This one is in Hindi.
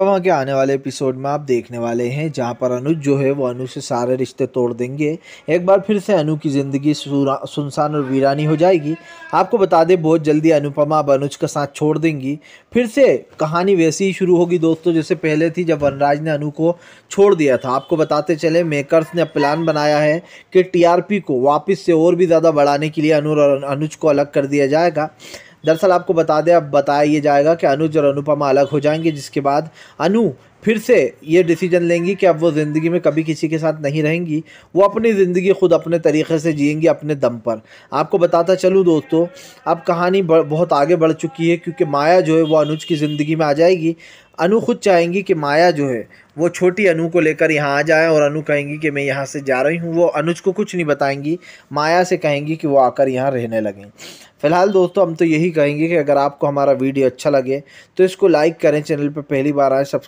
अब के आने वाले एपिसोड में आप देखने वाले हैं जहाँ पर अनुज जो है वो अनु से सारे रिश्ते तोड़ देंगे एक बार फिर से अनु की ज़िंदगी सुनसान और वीरानी हो जाएगी आपको बता दें बहुत जल्दी अनुपमा अब अनुज का साथ छोड़ देंगी फिर से कहानी वैसी ही शुरू होगी दोस्तों जैसे पहले थी जब वनराज ने अनु को छोड़ दिया था आपको बताते चले मेकर्स ने प्लान बनाया है कि टी को वापस से और भी ज़्यादा बढ़ाने के लिए अनु और अनुज को अलग कर दिया जाएगा दरअसल आपको बता दें अब बताया ये जाएगा कि अनुज और अनुपमा अलग हो जाएंगे जिसके बाद अनु फिर से ये डिसीजन लेंगी कि अब वो ज़िंदगी में कभी किसी के साथ नहीं रहेंगी वो अपनी ज़िंदगी खुद अपने तरीके से जिएंगी अपने दम पर आपको बताता चलूँ दोस्तों अब कहानी बहुत आगे बढ़ चुकी है क्योंकि माया जो है वो अनुज की ज़िंदगी में आ जाएगी अनु खुद चाहेंगी कि माया जो है वो छोटी अनु को लेकर यहाँ आ जाए और अनु कहेंगी कि मैं यहाँ से जा रही हूँ वो अनुज को कुछ नहीं बताएंगी माया से कहेंगी कि वो आकर यहाँ रहने लगें फ़िलहाल दोस्तों हम तो यही कहेंगे कि अगर आपको हमारा वीडियो अच्छा लगे तो इसको लाइक करें चैनल पर पहली बार आए सब्सक्राइब